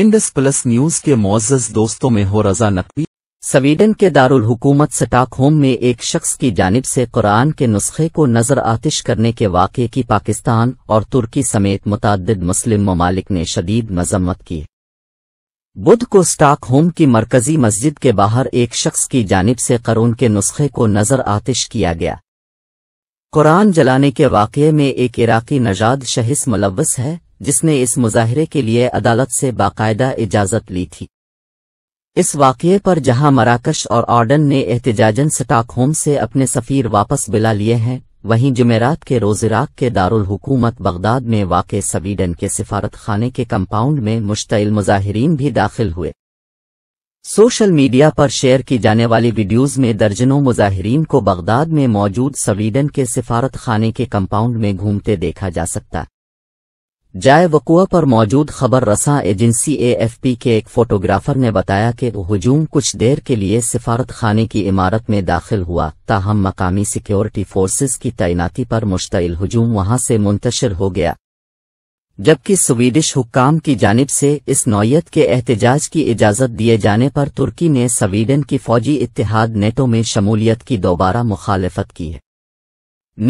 Indus plus news के मोजस दोस्तों में हो रजा नकवी स्वीडन के दारुल हुकूमत होम में एक शख्स की जानब से कुरान के नुस्खे को नजर आतिश करने के वाक़े की पाकिस्तान और तुर्की समेत मुतद मुस्लिम ममालिक ने शदीद मजम्मत की बुध को होम की मरकजी मस्जिद के बाहर एक शख्स की जानब से करून के नुस्खे को नजर आतिश किया गया कुरान जलाने के वाक़े में एक इराकी नजाद शहिस मुलवस है जिसने इस मुजाहरे के लिए अदालत से बाकायदा इजाज़त ली थी इस वाक़े पर जहां मराकश और आर्डन ने एहतजाजन स्टाकहोम से अपने सफ़ीर वापस बिला लिए हैं वहीं जुमेरात के रोज इराक के दारकूमत बगदाद में वाक़ स्वीडन के सिफारत खाने के कंपाउंड में मुश्तिल मुजाहरीन भी दाखिल हुए सोशल मीडिया पर शेयर की जाने वाली वीडियोस में दर्जनों मुजाहरीन को बगदाद में मौजूद स्वीडन के सिफारत खाने के कंपाउंड में घूमते देखा जा सकता जाय वकुआ पर मौजूद खबर रसा एजेंसी एएफपी के एक फोटोग्राफर ने बताया कि हजूम कुछ देर के लिए सिफारत खाने की इमारत में दाखिल हुआ ताहम मकामी सिक्योरिटी फ़ोर्सेज की तैनाती पर मुश्तिल हजूम वहां से मुंतशिर हो गया जबकि स्वीडिश हुक्काम की जानिब से इस नौयत के एहतजाज की इजाज़त दिए जाने पर तुर्की ने स्वीडन की फौजी इतिहाद नेटो में शमूलियत की दोबारा मुखालफत की है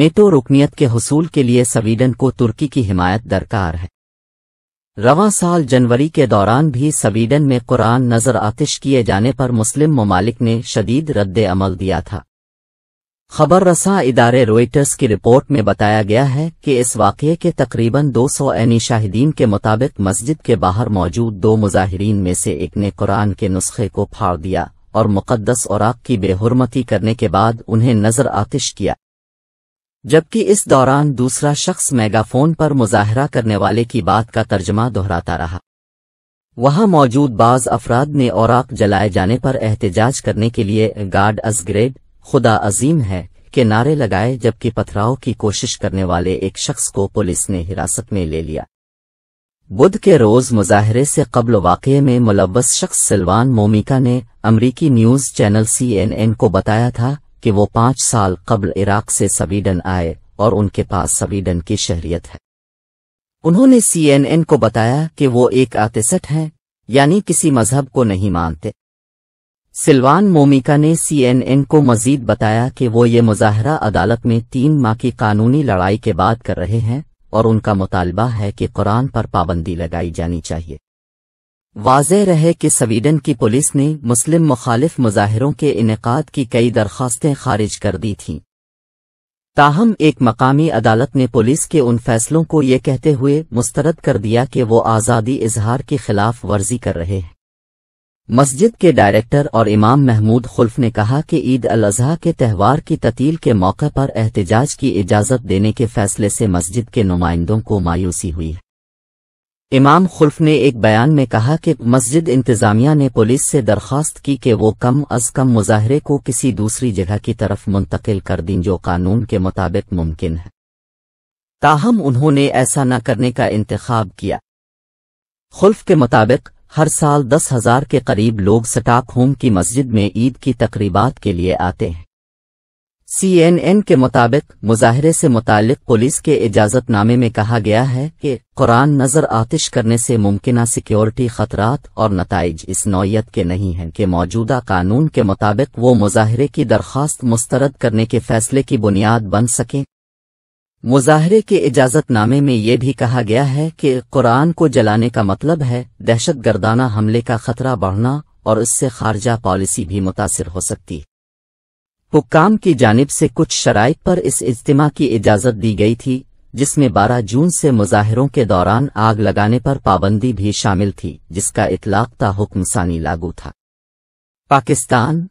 नेटो रुकनीत के हसूल के लिए स्वीडन को तुर्की की हिमायत दरकार है रवा साल जनवरी के दौरान भी स्वीडन में कुरान नज़र आतिश किए जाने पर मुस्लिम ममालिक ने शदीद रद्द अमल दिया था खबर रसा इदारे रोइटर्स की रिपोर्ट में बताया गया है कि इस वाक़े के तकरीबन 200 सौ ऐनी शाहिदीन के मुताबिक मस्जिद के बाहर मौजूद दो मुजाहरीन में से एक ने कुरान के नुस्खे को फाड़ दिया और मुक़दस औराक की बेहरमती करने के बाद उन्हें नजर आतिश किया जबकि इस दौरान दूसरा शख्स मेगाफोन पर मुजाहरा करने वाले की बात का तर्जमा दोहराता रहा वहां मौजूद बाज अफराद ने औराक जलाए जाने पर एहतजाज करने के लिए गार्ड अजग्रेड खुदा अजीम है के नारे लगाए जबकि पथराव की कोशिश करने वाले एक शख्स को पुलिस ने हिरासत में ले लिया बुध के रोज मुजाहरे से कबल वाक़े में मुलवस शख्स सिलवान मोमिका ने अमरीकी न्यूज़ चैनल सीएनएन को बताया था कि वो पांच साल कबल इराक से स्वीडन आए और उनके पास स्वीडन की शहरियत है उन्होंने सीएनएन को बताया कि वो एक आतेसठ हैं यानी किसी मजहब को नहीं मानते सिलवान मोमिका ने सीएनएन को मजीद बताया कि वो ये मुजाहरा अदालत में तीन माह की कानूनी लड़ाई के बाद कर रहे हैं और उनका मुतालबा है कि कुरान पर पाबंदी लगाई जानी चाहिए वाज रहे कि स्वीडन की पुलिस ने मुस्लिम मुखालिफ मुजाहरों के इनका की कई दरख्वास्तें खारिज कर दी थीं ताहम एक मकामी अदालत ने पुलिस के उन फैसलों को ये कहते हुए मुस्तरद कर दिया कि वो आज़ादी इजहार की खिलाफ वर्जी कर रहे हैं मस्जिद के डायरेक्टर और इमाम महमूद खुल्फ ने कहा कि ईद अल अजहा के त्यौहार की ततील के मौके पर एहतजाज की इजाज़त देने के फैसले से मस्जिद के नुमाइंदों को मायूसी हुई है इमाम खुल्फ ने एक बयान में कहा कि मस्जिद इंतजामिया ने पुलिस से दरख्वास्त की कि वो कम अज कम मुजाहरे को किसी दूसरी जगह की तरफ मुंतकिल कर दें जो कानून के मुताबिक मुमकिन है ताहम उन्होंने ऐसा न करने का इंतखब किया खुल्फ के मुताबिक हर साल दस हजार के करीब लोग स्टाक होम की मस्जिद में ईद की तकरीबात के लिए आते हैं सीएनएन के मुताबिक मुजाहरे से मुतालिक पुलिस के इजाजतनामे में कहा गया है कि कुरान नज़र आतिश करने से मुमकिन सिक्योरिटी खतरात और नतज इस नौीयत के नहीं हैं कि मौजूदा कानून के मुताबिक वो मुजाहरे की दरख्वास्त मुस्तरद करने के फैसले की बुनियाद बन सकें मुजाहरे के इजाजतनामे में ये भी कहा गया है कि कुरान को जलाने का मतलब है दहशत गर्दाना हमले का खतरा बढ़ना और इससे खारजा पॉलिसी भी मुतासर हो सकती हुकाम की जानब से कुछ शराइ पर इस इज्तिमा की इजाजत दी गई थी जिसमें 12 जून से मुजाहरों के दौरान आग लगाने पर पाबंदी भी शामिल थी जिसका इतलाकता हुक्मसानी लागू था पाकिस्तान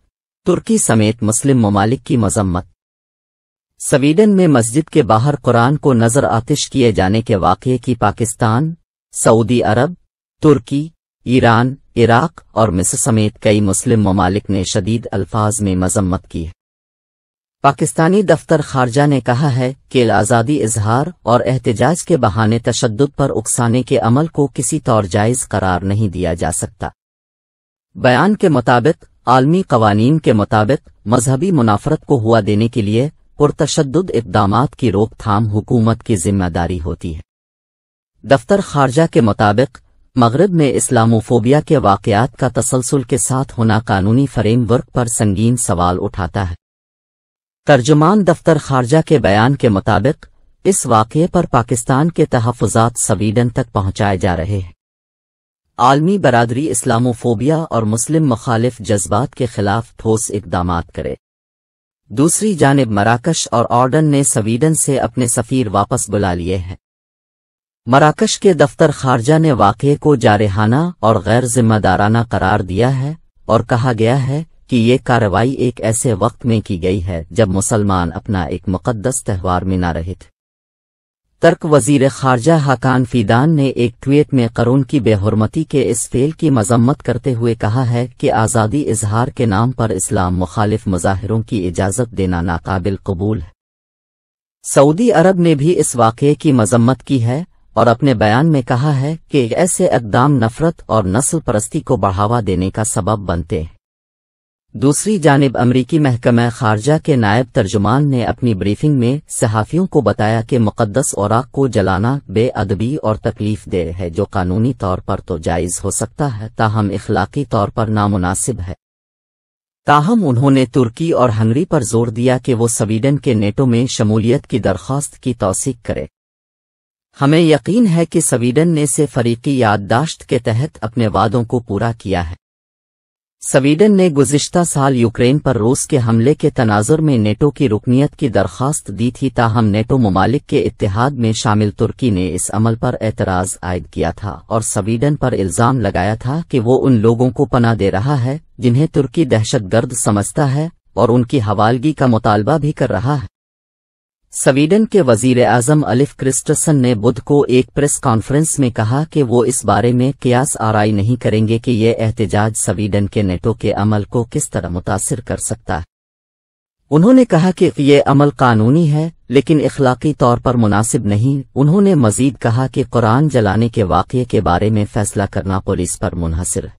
तुर्की समेत मुस्लिम ममालिक की मजम्मत स्वीडन में मस्जिद के बाहर कुरान को नजर आतिश किए जाने के वाक़े की Pakistan Saudi Arab Turkey Iran Iraq और मिस्र समेत कई मुस्लिम ममालिक ने शदीद अल्फाज में मजम्मत की है पाकिस्तानी दफ्तर खारजा ने कहा है कि आज़ादी इजहार और एहतजाज के बहाने तशद पर उकसाने के अमल को किसी तौर जायज करार नहीं दिया जा सकता बयान के मुताबिक आलमी कवानीन के मुताबिक मजहबी मुनाफरत को हुआ देने के लिए पुरतशद इकदाम की रोकथाम हुकूमत की जिम्मेदारी होती है दफ्तर खारजा के मुताबिक मगरब में इस्लामोफोबिया के वाकयात का तसलसल के साथ होना कानूनी फ्रेमवर्क पर संगीन सवाल उठाता है तर्जुमान दफ्तर खारजा के बयान के मुताबिक इस वाक़े पर पाकिस्तान के तहफात स्वीडन तक पहुंचाए जा रहे हैं आलमी बरदरी इस्लामोफोबिया और मुस्लिम मुखालिफ जज्बात के खिलाफ ठोस इकदाम करे दूसरी जानब मराकश और ऑर्डन ने स्वीडन से अपने सफ़ीर वापस बुला लिए हैं मराकश के दफ्तर खारजा ने वाक़े को जारहाना और गैर जिम्मेदाराना करार दिया है और कहा गया है कि ये कार्रवाई एक ऐसे वक्त में की गई है जब मुसलमान अपना एक मुकदस त्यौहार मिना रहे थे तर्क वजीर खारजा हकान फीदान ने एक ट्वीट में करून की बेहरमती के इस फेल की मजम्मत करते हुए कहा है कि आज़ादी इजहार के नाम पर इस्लाम मुखालिफ मुजाहरों की इजाज़त देना नाकाबिल कबूल है सऊदी अरब ने भी इस वाक़े की मजम्मत की है और अपने बयान में कहा है कि ऐसे अकदाम नफरत और नस्ल परस्ती को बढ़ावा देने का सबब बनते हैं दूसरी जानब अमरीकी महकमा खारजा के नायब तर्जुमान ने अपनी ब्रीफिंग में सहाफ़ियों को बताया कि मुकदस औराक को जलाना बेअदबी और तकलीफ दे है जो कानूनी तौर पर तो जायज़ हो सकता है ताहम इखलाकी तौर पर नामुनासिब है ताहम उन्होंने तुर्की और हंगरी पर जोर दिया कि वो स्वीडन के नेटो में शमूलियत की दरख्वास्त की तोसीक करे हमें यकीन है कि स्वीडन ने से फरीकी याददाश्त के तहत अपने वादों को पूरा किया है स्वीडन ने गुजशत साल यूक्रेन पर रूस के हमले के तनाज़र में नेटो की रुकनीत की दरख्वास्त दी थी ताहम नेटो ममालिक के इतिहाद में शामिल तुर्की ने इस अमल पर एतराज़ आयद किया था और स्वीडन पर इल्ज़ाम लगाया था कि वो उन लोगों को पना दे रहा है जिन्हें तुर्की दहशत गर्द समझता है और उनकी हवालगी का मुतालबा भी कर रहा है स्वीडन के वजीर आजम अलिफ क्रिस्टसन ने बुध को एक प्रेस कॉन्फ्रेंस में कहा कि वो इस बारे में क्यास आरई नहीं करेंगे कि ये एहतजाज स्वीडन के नेटो के अमल को किस तरह मुतासर कर सकता है उन्होंने कहा कि ये अमल कानूनी है लेकिन इखलाकी तौर पर मुनासिब नहीं उन्होंने मजीद कहा कि कुरान जलाने के वाक़े के बारे में फैसला करना पुलिस पर मुनहसर है